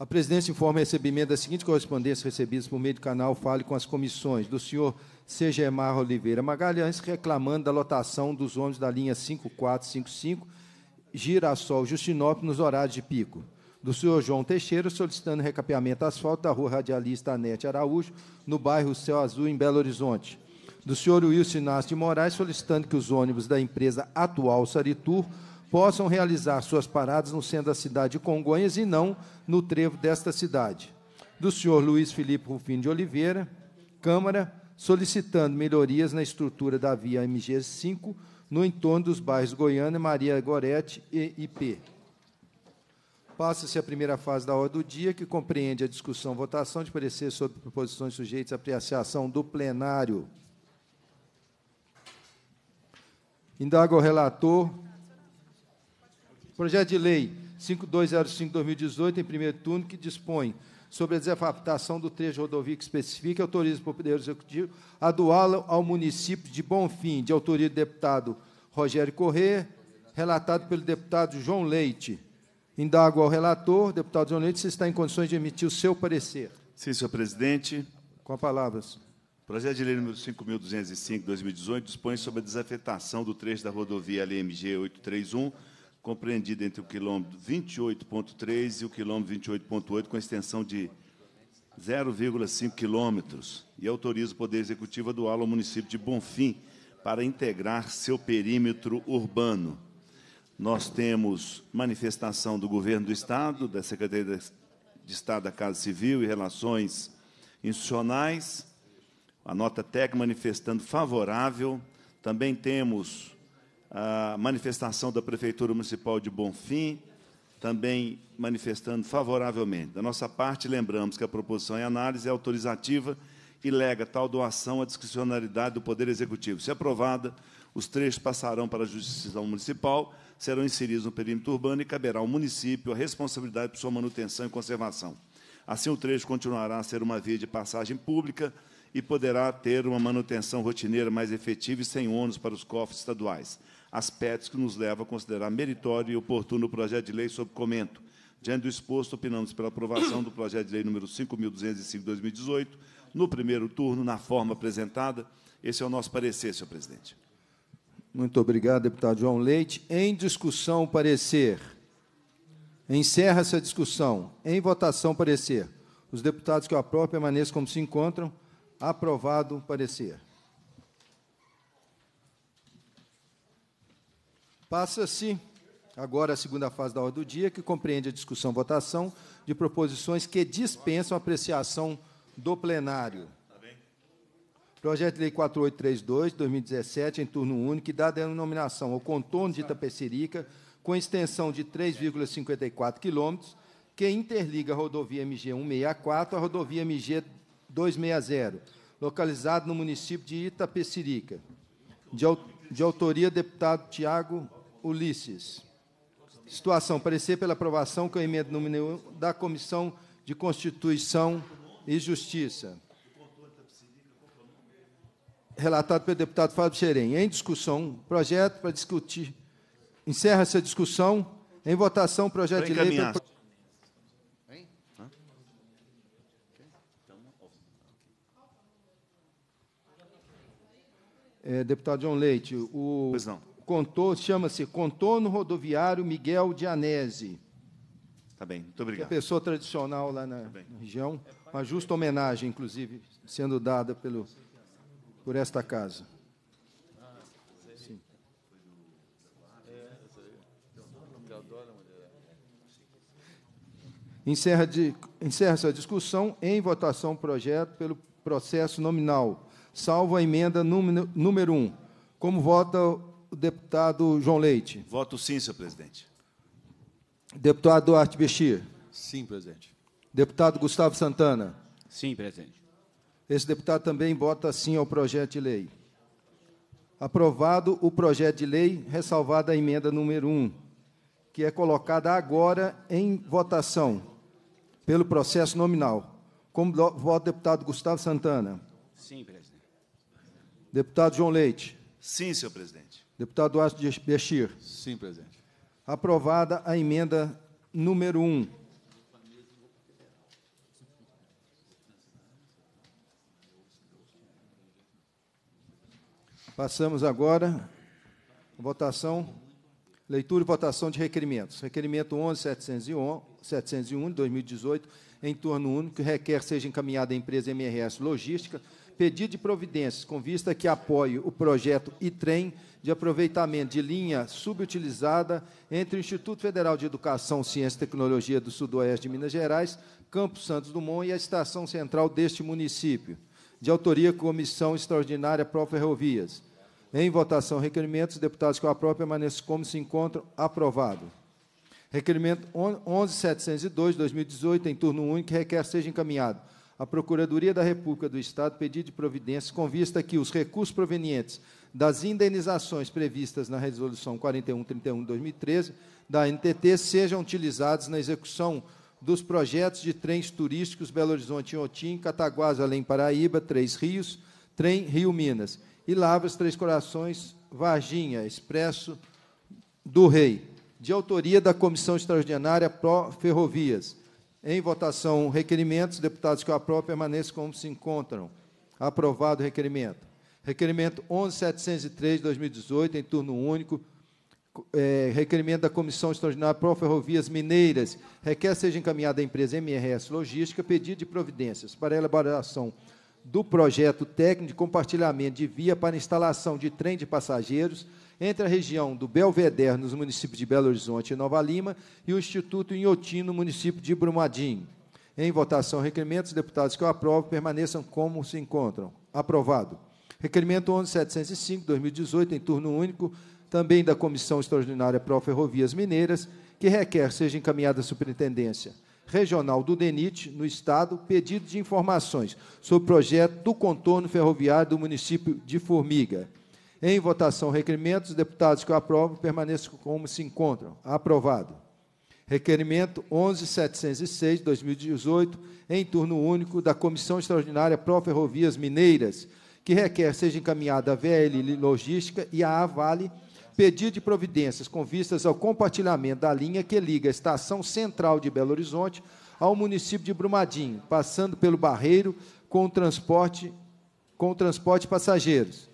A presidência informa o recebimento das seguintes correspondências recebidas por meio do canal Fale com as comissões. Do senhor Marro Oliveira Magalhães, reclamando da lotação dos ônibus da linha 5455, Girassol Justinópolis, nos horários de pico. Do senhor João Teixeira, solicitando recapeamento asfalto da rua Radialista Anete Araújo, no bairro Céu Azul, em Belo Horizonte. Do senhor Wilson Inácio de Moraes, solicitando que os ônibus da empresa Atual Saritur possam realizar suas paradas no centro da cidade de Congonhas e não no trevo desta cidade. Do senhor Luiz Felipe Rufino de Oliveira, Câmara, solicitando melhorias na estrutura da via MG5 no entorno dos bairros Goiânia, Maria Gorete e IP. Passa-se a primeira fase da ordem do dia, que compreende a discussão, votação de parecer sobre proposições sujeitas à apreciação do plenário. Indaga o relator Projeto de Lei 5205-2018, em primeiro turno, que dispõe sobre a desafetação do trecho rodovia que especifica e autoriza o Poder Executivo a doá-lo ao município de Bonfim, de autoria do deputado Rogério Corrêa, relatado pelo deputado João Leite. Indago ao relator, deputado João Leite, se está em condições de emitir o seu parecer. Sim, senhor presidente. Com a palavra. Senhor. Projeto de lei número 5.205, 2018, dispõe sobre a desafetação do trecho da rodovia LMG 831, compreendida entre o quilômetro 28.3 e o quilômetro 28.8, com extensão de 0,5 quilômetros, e autoriza o Poder Executivo a doá-lo ao município de Bonfim para integrar seu perímetro urbano. Nós temos manifestação do Governo do Estado, da Secretaria de Estado da Casa Civil e Relações Institucionais, a nota técnica manifestando favorável. Também temos a manifestação da Prefeitura Municipal de Bonfim, também manifestando favoravelmente. Da nossa parte, lembramos que a proposição em análise é autorizativa e lega tal doação à discricionalidade do Poder Executivo. Se aprovada, os trechos passarão para a Justiça Municipal, serão inseridos no perímetro urbano e caberá ao município a responsabilidade por sua manutenção e conservação. Assim, o trecho continuará a ser uma via de passagem pública e poderá ter uma manutenção rotineira mais efetiva e sem ônus para os cofres estaduais aspectos que nos levam a considerar meritório e oportuno o projeto de lei sob comento. Diante do exposto, opinamos pela aprovação do projeto de lei número 5.205-2018, no primeiro turno, na forma apresentada. Esse é o nosso parecer, senhor presidente. Muito obrigado, deputado João Leite. Em discussão, parecer. Encerra-se a discussão. Em votação, parecer. Os deputados que o aprovam permaneçam como se encontram. Aprovado parecer. Passa-se agora a segunda fase da ordem do dia, que compreende a discussão e votação de proposições que dispensam apreciação do plenário. Projeto de Lei 4832, 2017, em turno único, que dá denominação ao contorno de Itapecerica, com extensão de 3,54 quilômetros, que interliga a rodovia MG 164 à rodovia MG 260, localizado no município de Itapecerica. De, de autoria, deputado Tiago Ulisses. Situação: parecer pela aprovação com a emenda número 1 da Comissão de Constituição e Justiça. Relatado pelo deputado Fábio Xerém. Em discussão, projeto para discutir. Encerra-se a discussão. Em votação, projeto de lei. Para... É, deputado John Leite, o. Pois não. Contou, chama-se Contorno Rodoviário Miguel de Anese. Tá bem, muito é obrigado. é pessoa tradicional lá na, tá região, uma justa homenagem, inclusive, sendo dada pelo, por esta casa. Encerra, de, encerra essa discussão em votação projeto pelo processo nominal, salvo a emenda número 1. Um. Como vota o deputado João Leite. Voto sim, senhor presidente. Deputado Duarte Bestia. Sim, presidente. Deputado Gustavo Santana. Sim, presidente. Esse deputado também vota sim ao projeto de lei. Aprovado o projeto de lei, ressalvada a emenda número 1, que é colocada agora em votação pelo processo nominal. Como o deputado Gustavo Santana? Sim, presidente. Deputado João Leite. Sim, senhor presidente. Deputado Astro de Bechir. Sim, presidente. Aprovada a emenda número 1. Passamos agora a votação, leitura e votação de requerimentos. Requerimento 11.701, de 2018, em turno único, que requer seja encaminhada à empresa MRS Logística pedido de providências com vista que apoie o projeto ITREM de aproveitamento de linha subutilizada entre o Instituto Federal de Educação, Ciência e Tecnologia do Sudoeste de Minas Gerais, Campos Santos Dumont e a estação central deste município, de autoria Comissão Extraordinária Pro Ferrovias. Em votação, requerimentos, deputados que a própria permaneçam como se encontram, aprovado. Requerimento 11702 2018, em turno único, requer seja encaminhado a Procuradoria da República do Estado pedido de providência com vista que os recursos provenientes das indenizações previstas na Resolução 4131 de 2013 da NTT sejam utilizados na execução dos projetos de trens turísticos Belo Horizonte Otim, Cataguás Além Paraíba, Três Rios, Trem Rio Minas e Lavras Três Corações Varginha, Expresso do Rei, de autoria da Comissão Extraordinária Pró Ferrovias em votação, requerimentos. Deputados que o aprovo, permaneçam como se encontram. Aprovado o requerimento. Requerimento 11703 de 2018, em turno único. É, requerimento da Comissão Extraordinária Pro Ferrovias Mineiras. Requer seja encaminhada à empresa MRS Logística pedido de providências para elaboração do projeto técnico de compartilhamento de via para instalação de trem de passageiros entre a região do Belvedere, nos municípios de Belo Horizonte e Nova Lima, e o Instituto Inhotim, no município de Brumadinho. Em votação, requerimentos deputados que eu aprovo permaneçam como se encontram. Aprovado. Requerimento 11705, 2018, em turno único, também da Comissão Extraordinária Pro Ferrovias Mineiras, que requer seja encaminhada à Superintendência Regional do DENIT, no Estado, pedido de informações sobre o projeto do contorno ferroviário do município de Formiga. Em votação, requerimento, deputados que eu aprovam permaneçam como se encontram. Aprovado. Requerimento 11706 2018, em turno único, da Comissão Extraordinária Pro Ferrovias Mineiras, que requer seja encaminhada à VL Logística e à Avale pedido de providências com vistas ao compartilhamento da linha que liga a Estação Central de Belo Horizonte ao município de Brumadinho, passando pelo Barreiro com o transporte com o transporte passageiros.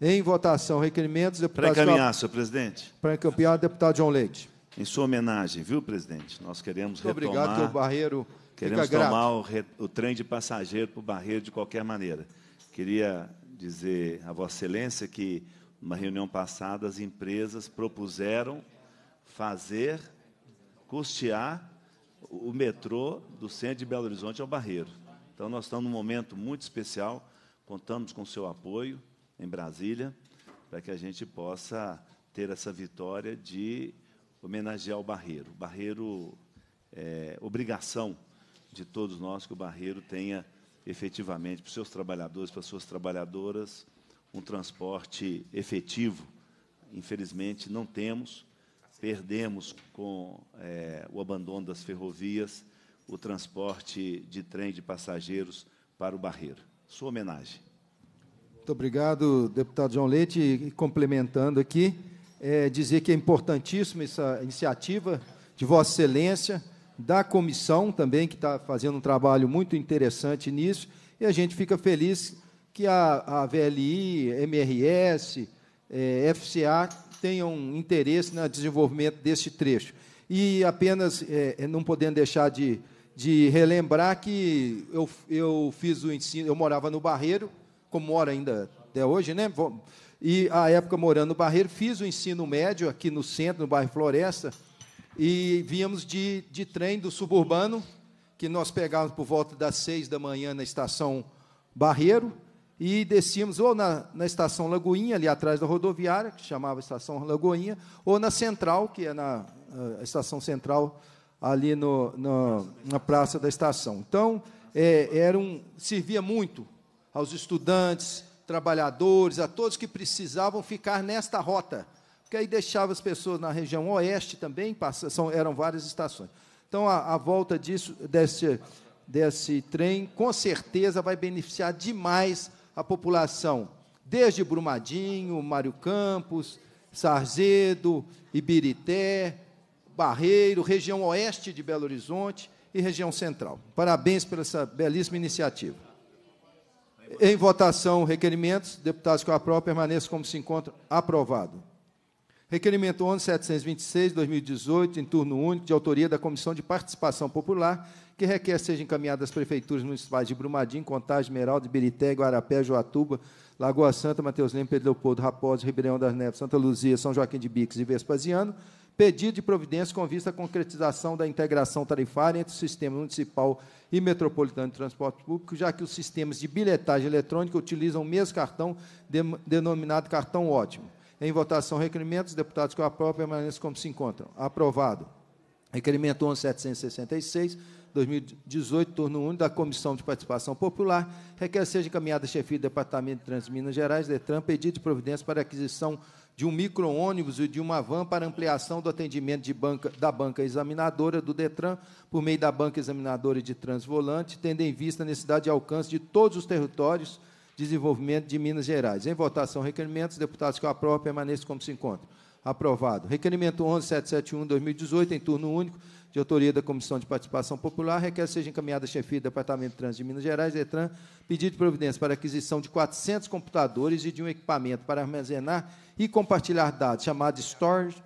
Em votação, requerimentos, deputado. Para encaminhar, senhor presidente. Para encaminhar, deputado João Leite. Em sua homenagem, viu, presidente? Nós queremos Muito retomar. Obrigado, senhor Barreiro. Queremos tomar o, re, o, trem de passageiro para o Barreiro de qualquer maneira. Queria dizer a Vossa Excelência que, numa reunião passada, as empresas propuseram fazer, custear o metrô do centro de Belo Horizonte ao Barreiro. Então, nós estamos num momento muito especial, contamos com o seu apoio em Brasília, para que a gente possa ter essa vitória de homenagear o Barreiro. Barreiro é obrigação de todos nós que o Barreiro tenha efetivamente para os seus trabalhadores, para as suas trabalhadoras, um transporte efetivo. Infelizmente, não temos. Perdemos com é, o abandono das ferrovias o transporte de trem de passageiros para o Barreiro. Sua homenagem. Muito obrigado, deputado João Leite. E complementando aqui, é dizer que é importantíssima essa iniciativa de Vossa Excelência, da comissão também, que está fazendo um trabalho muito interessante nisso, e a gente fica feliz que a, a VLI, MRS, é, FCA tenham interesse no desenvolvimento desse trecho. E apenas, é, é, não podendo deixar de, de relembrar que eu, eu fiz o ensino, eu morava no Barreiro, como mora ainda até hoje, né? E à época morando no Barreiro, fiz o ensino médio aqui no centro, no bairro Floresta, e víamos de, de trem do suburbano, que nós pegávamos por volta das seis da manhã na estação Barreiro, e descíamos ou na, na estação Lagoinha, ali atrás da rodoviária, que chamava Estação Lagoinha, ou na Central, que é na Estação Central, ali no, no na Praça da Estação. Então, é, era um, servia muito aos estudantes, trabalhadores, a todos que precisavam ficar nesta rota. Porque aí deixava as pessoas na região oeste também, são, eram várias estações. Então, a, a volta disso, desse, desse trem, com certeza, vai beneficiar demais a população, desde Brumadinho, Mário Campos, Sarzedo, Ibirité, Barreiro, região oeste de Belo Horizonte e região central. Parabéns pela essa belíssima iniciativa. Em votação, requerimentos. Deputados que o aprovam, permaneçam como se encontram. Aprovado. Requerimento 11726, 2018, em turno único, de autoria da Comissão de Participação Popular, que requer seja encaminhada às prefeituras municipais de Brumadinho, Contagem, Esmeralda, Birité, Guarapé, Joatuba, Lagoa Santa, Mateus Leme, Pedro Leopoldo, Raposo, Ribeirão das Neves, Santa Luzia, São Joaquim de Bicos e Vespasiano, pedido de providência com vista à concretização da integração tarifária entre o sistema municipal e metropolitano de transporte público, já que os sistemas de bilhetagem eletrônica utilizam o mesmo cartão, de, denominado cartão ótimo. Em votação, requerimentos, deputados que o aprovam permaneçam como se encontram. Aprovado. Requerimento 11766, 2018, turno 1 da Comissão de Participação Popular, requer seja encaminhada à chefia do Departamento de Trânsito de Minas Gerais, DETRAN, pedido de providência para aquisição de um micro-ônibus e de uma van para ampliação do atendimento banca, da banca examinadora do DETRAN por meio da banca examinadora de transvolante, tendo em vista a necessidade de alcance de todos os territórios de desenvolvimento de Minas Gerais. Em votação, requerimentos. Deputados que aprovam, permaneçam como se encontram. Aprovado. Requerimento 11771-2018, em turno único, de autoria da Comissão de Participação Popular, requer seja encaminhada à chefia do Departamento de Trânsito de Minas Gerais, DETRAN, pedido de providência para aquisição de 400 computadores e de um equipamento para armazenar e compartilhar dados, chamado storage,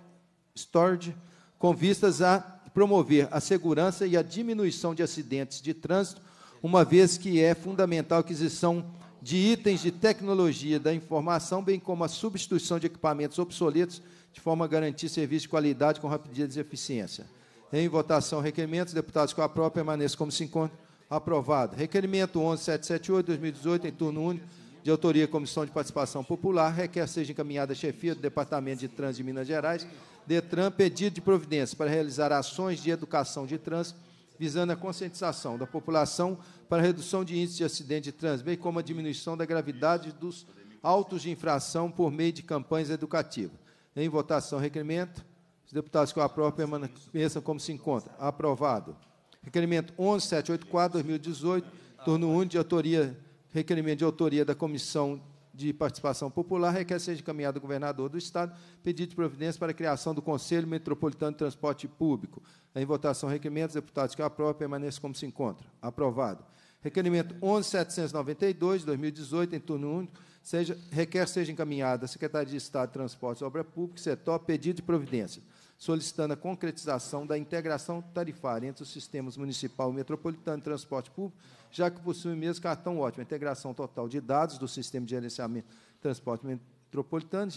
storage com vistas a promover a segurança e a diminuição de acidentes de trânsito, uma vez que é fundamental a aquisição de itens de tecnologia da informação, bem como a substituição de equipamentos obsoletos, de forma a garantir serviço de qualidade com rapidez e eficiência. Em votação, requerimentos. Deputados com a própria permaneça como se encontra Aprovado. Requerimento 11778, 2018, em turno único, de autoria Comissão de Participação Popular, requer seja encaminhada à chefia do Departamento de Trânsito de Minas Gerais, DETRAN, pedido de providência para realizar ações de educação de trânsito visando a conscientização da população para a redução de índices de acidente de trânsito, bem como a diminuição da gravidade dos autos de infração por meio de campanhas educativas. Em votação, requerimento. Os deputados que o aprovam permaneçam como se encontra. Aprovado. Requerimento 11784-2018, turno 1 de autoria, requerimento de autoria da Comissão de participação popular requer seja encaminhado ao governador do Estado pedido de providência para a criação do Conselho Metropolitano de Transporte Público. Em votação, requerimento, deputados que aprovam permaneçam como se encontra. Aprovado. Requerimento 11792, de 2018, em turno único, seja, requer seja encaminhado à Secretaria de Estado de Transportes e Obra Pública, setor, pedido de providência, solicitando a concretização da integração tarifária entre os sistemas municipal e metropolitano de transporte público já que possui o mesmo cartão ótimo, a integração total de dados do Sistema de Gerenciamento de Transporte Metropolitano,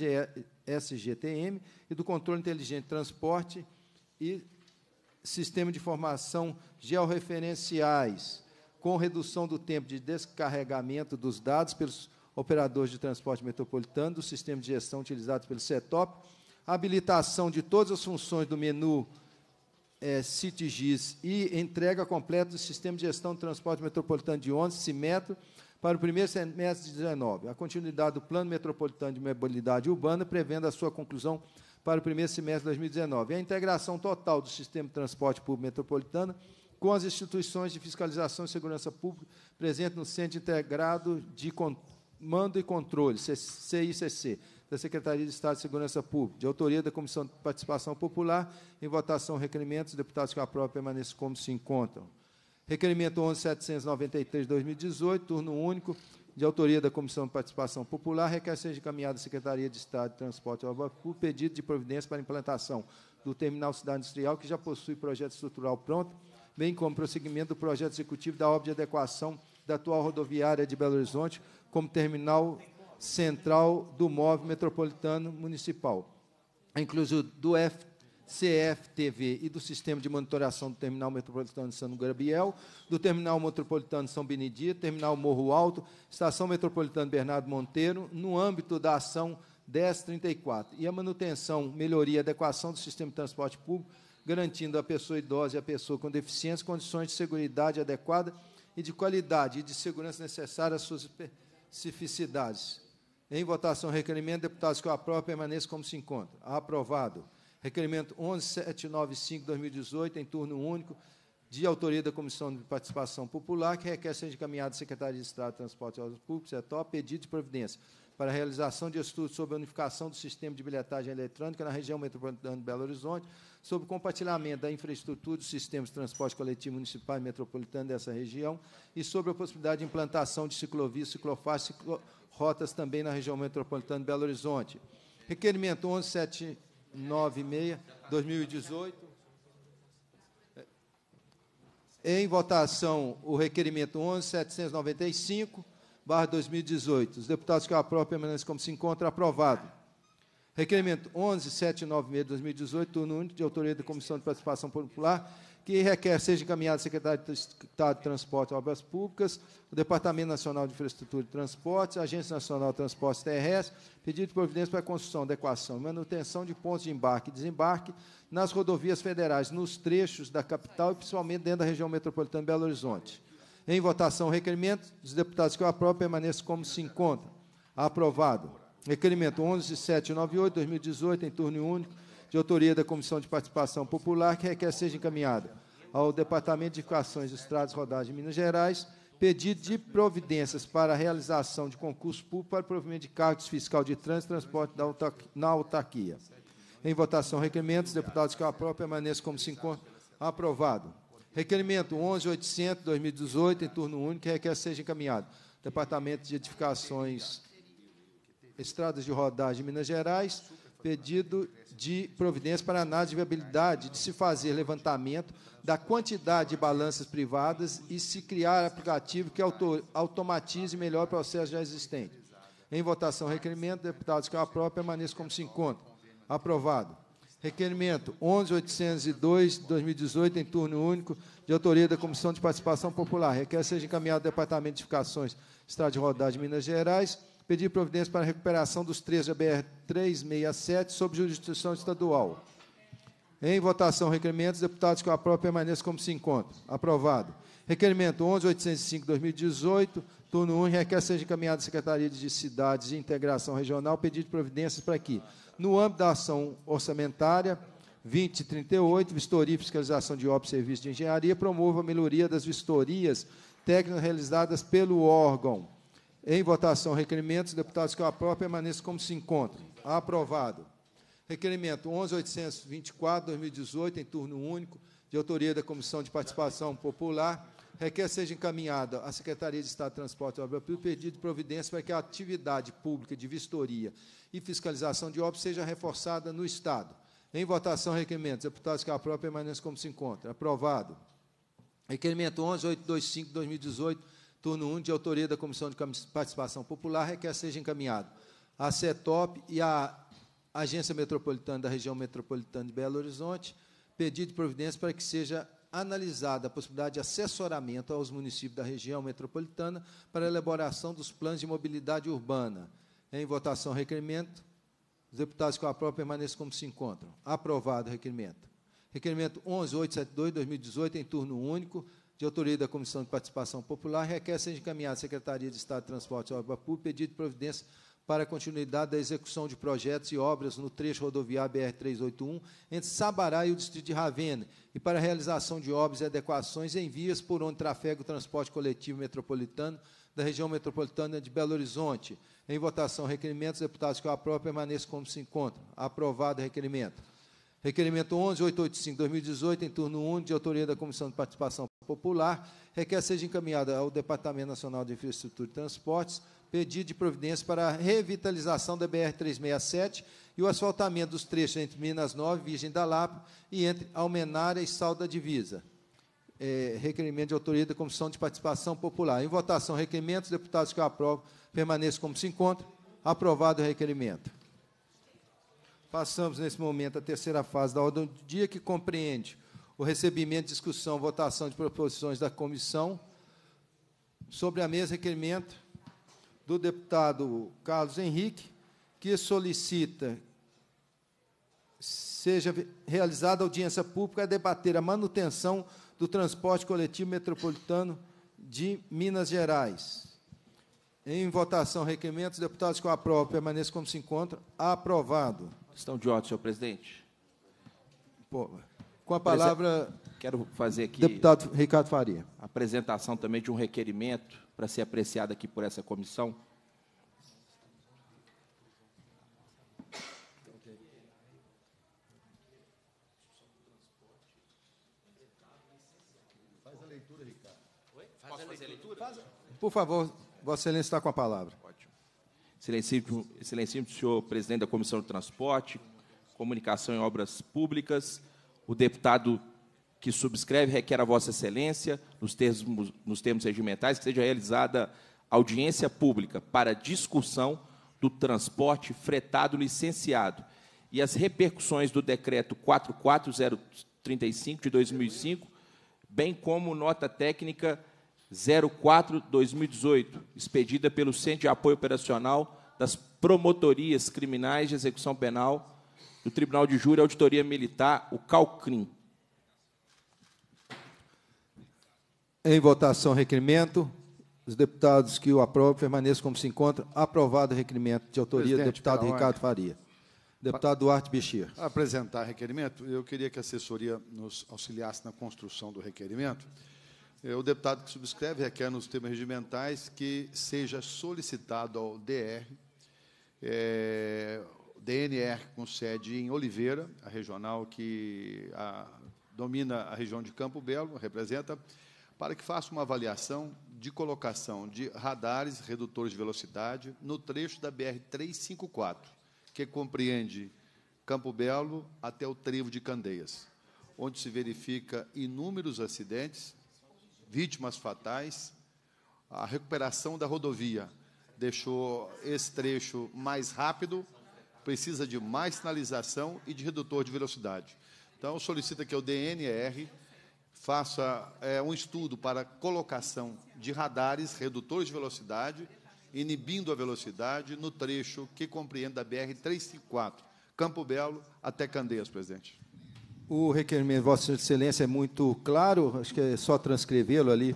SGTM, e do Controle Inteligente de Transporte e Sistema de Informação Georreferenciais, com redução do tempo de descarregamento dos dados pelos operadores de transporte metropolitano, do sistema de gestão utilizado pelo CETOP, habilitação de todas as funções do menu é, CityGIS e entrega completa do Sistema de Gestão do Transporte Metropolitano de ônibus, CIMETRO, para o primeiro semestre de 2019. A continuidade do Plano Metropolitano de Mobilidade Urbana, prevendo a sua conclusão para o primeiro semestre de 2019. E a integração total do Sistema de Transporte Público Metropolitano com as instituições de fiscalização e segurança pública presente no Centro Integrado de Comando e Controle, CICC, da Secretaria de Estado de Segurança Pública, de autoria da Comissão de Participação Popular, em votação requerimentos, deputados que aprovam permaneçam como se encontram. Requerimento 11.793-2018, turno único, de autoria da Comissão de Participação Popular, requer seja encaminhada à Secretaria de Estado de Transporte e Obra pedido de providência para implantação do Terminal Cidade Industrial, que já possui projeto estrutural pronto, bem como prosseguimento do projeto executivo da obra de adequação da atual rodoviária de Belo Horizonte como terminal central do móvel Metropolitano Municipal, inclusive do CFTV e do Sistema de Monitoração do Terminal Metropolitano de São Gabriel, do Terminal Metropolitano de São Benedito, Terminal Morro Alto, Estação Metropolitana Bernardo Monteiro, no âmbito da ação 1034. E a manutenção, melhoria e adequação do sistema de transporte público, garantindo à pessoa idosa e à pessoa com deficiência condições de segurança adequada e de qualidade e de segurança necessária às suas especificidades. Em votação, requerimento, deputados que eu aprovo permaneça como se encontra. Aprovado. Requerimento 11795-2018, em turno único, de autoria da Comissão de Participação Popular, que requer ser encaminhado à Secretaria de Estado de Transporte e Obras Públicos, CETOP, é pedido de providência para a realização de estudos sobre a unificação do sistema de bilhetagem eletrônica na região metropolitana de Belo Horizonte, sobre o compartilhamento da infraestrutura dos sistemas de transporte coletivo municipal e metropolitano dessa região e sobre a possibilidade de implantação de ciclovias, ciclofaixas, ciclo rotas também na região metropolitana de Belo Horizonte. Requerimento 11796, 2018. Em votação, o requerimento 11795, barra 2018. Os deputados que eu aprovo permanecem como se encontra, aprovado. Requerimento 11796, 2018, turno único de autoria da Comissão de Participação Popular, que requer seja encaminhado à Secretaria de Estado tá de Transporte e Obras Públicas, o Departamento Nacional de Infraestrutura e Transportes, a Agência Nacional de Transportes Terrestres, pedido de providência para a construção, adequação e manutenção de pontos de embarque e desembarque nas rodovias federais, nos trechos da capital e principalmente dentro da região metropolitana de Belo Horizonte. Em votação, requerimento dos deputados que eu aprovo permaneça como se encontra. Aprovado. Requerimento 11798 2018, em turno único, de autoria da Comissão de Participação Popular, que requer seja encaminhada ao Departamento de Edificações, Estradas e Rodais de Minas Gerais, pedido de providências para a realização de concurso público para o provimento de cargos fiscal de trânsito e transporte na autarquia. Em votação, requerimentos, deputados que aprovo, permaneçam como se encontra. Aprovado. Requerimento 11.800-2018, em turno único, que requer seja encaminhado. Departamento de Edificações Estradas de Rodagem de Minas Gerais, pedido de providências para análise de viabilidade de se fazer levantamento da quantidade de balanças privadas e se criar aplicativo que auto, automatize melhor o processo já existente. Em votação, requerimento, deputados que eu aprovo, permaneça como se encontra. Aprovado. Requerimento 11.802, 2018, em turno único, de autoria da Comissão de Participação Popular. Requer seja encaminhado ao Departamento de Edificações, Estado de Rodagem, Minas Gerais, pedir providência para a recuperação dos três da BR 367 sob jurisdição estadual. Em votação, requerimentos, deputados que eu aprovo permaneçam como se encontram. Aprovado. Requerimento 11.805-2018, turno 1, requer seja encaminhado à Secretaria de Cidades e Integração Regional, pedido de providências para que, no âmbito da ação orçamentária 2038, vistoria e fiscalização de obras e serviços de engenharia, promova a melhoria das vistorias técnicas realizadas pelo órgão em votação, requerimentos, deputados que eu aprovo permaneçam como se encontram. Aprovado. Requerimento 11.824, 2018, em turno único, de autoria da Comissão de Participação Popular, requer seja encaminhada à Secretaria de Estado de Transporte e Obra Pública pedido de providência para que a atividade pública de vistoria e fiscalização de obras seja reforçada no Estado. Em votação, requerimentos. Deputados que aprovam permaneçam como se encontram. Aprovado. Requerimento 11.825, 2018, Turno 1, de autoria da Comissão de Participação Popular, requer seja encaminhado à CETOP e à Agência Metropolitana da Região Metropolitana de Belo Horizonte, pedido de providência para que seja analisada a possibilidade de assessoramento aos municípios da região metropolitana para a elaboração dos planos de mobilidade urbana. Em votação, requerimento. Os deputados que a própria permaneçam como se encontram. Aprovado o requerimento. Requerimento 11872 2018 em turno único de autoria da Comissão de Participação Popular, requer seja encaminhada à Secretaria de Estado de Transporte e Obras Públicas pedido de providência para a continuidade da execução de projetos e obras no trecho rodoviário BR-381 entre Sabará e o distrito de Ravena, e para a realização de obras e adequações em vias por onde trafega o transporte coletivo metropolitano da região metropolitana de Belo Horizonte. Em votação, requerimentos, deputados que eu aprovo permaneçam como se encontram. Aprovado o requerimento. Requerimento 11.885-2018, em turno 1, de autoria da Comissão de Participação popular, requer seja encaminhada ao Departamento Nacional de Infraestrutura e Transportes pedido de providência para a revitalização da BR-367 e o asfaltamento dos trechos entre Minas 9, Virgem da Lapa e entre Almenara e Sal da Divisa. É, requerimento de autoria da Comissão de Participação Popular. Em votação, requerimento, os deputados que aprovam permaneçam como se encontram. Aprovado o requerimento. Passamos, nesse momento, à terceira fase da ordem do dia, que compreende o recebimento, discussão, votação de proposições da comissão. Sobre a mesa, requerimento do deputado Carlos Henrique, que solicita seja realizada audiência pública a debater a manutenção do transporte coletivo metropolitano de Minas Gerais. Em votação, requerimentos. Deputados que o aprovam, permaneçam como se encontram. Aprovado. Questão de ordem, senhor presidente. Com a palavra. Quero fazer aqui. Deputado Ricardo Faria. Apresentação também de um requerimento para ser apreciado aqui por essa comissão. Faz a leitura, Ricardo. Oi? Faz Posso a leitura? Faz a... Por favor, Vossa Excelência está com a palavra. Ótimo. Excelentíssimo, excelentíssimo senhor presidente da Comissão de Transporte, Comunicação e Obras Públicas o deputado que subscreve requer a Vossa Excelência, nos termos, nos termos regimentais, que seja realizada audiência pública para discussão do transporte fretado licenciado e as repercussões do decreto 44035 de 2005, bem como nota técnica 04/2018, expedida pelo Centro de Apoio Operacional das Promotorias Criminais de Execução Penal do Tribunal de Júri e Auditoria Militar, o CALCRIM. Em votação, requerimento. Os deputados que o aprovam permaneçam como se encontram. Aprovado o requerimento de autoria Presidente, do deputado Ricardo Faria. Deputado Duarte Bichir. Para apresentar requerimento, eu queria que a assessoria nos auxiliasse na construção do requerimento. É, o deputado que subscreve requer nos termos regimentais que seja solicitado ao DR é, DNR com sede em Oliveira, a regional que a, domina a região de Campo Belo, representa, para que faça uma avaliação de colocação de radares redutores de velocidade no trecho da BR-354, que compreende Campo Belo até o Trevo de Candeias, onde se verifica inúmeros acidentes, vítimas fatais, a recuperação da rodovia deixou esse trecho mais rápido, precisa de mais sinalização e de redutor de velocidade. Então, solicita que o DNR faça é, um estudo para colocação de radares redutores de velocidade, inibindo a velocidade no trecho que compreende a BR-354, Campo Belo até Candeias, presidente. O requerimento, Vossa Excelência, é muito claro, acho que é só transcrevê-lo ali.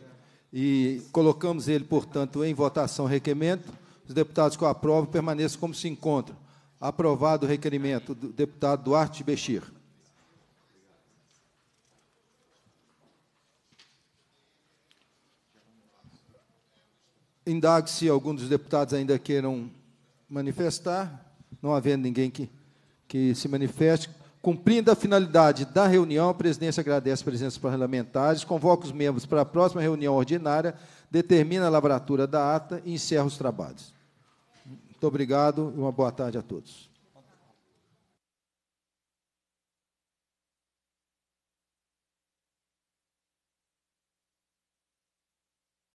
E colocamos ele, portanto, em votação requerimento. Os deputados que o aprovam permaneçam como se encontram. Aprovado o requerimento do deputado Duarte Bechir. Indago se algum dos deputados ainda queiram manifestar, não havendo ninguém que, que se manifeste. Cumprindo a finalidade da reunião, a presidência agradece a presença dos parlamentares, convoca os membros para a próxima reunião ordinária, determina a lavratura da ata e encerra os trabalhos. Muito obrigado e uma boa tarde a todos.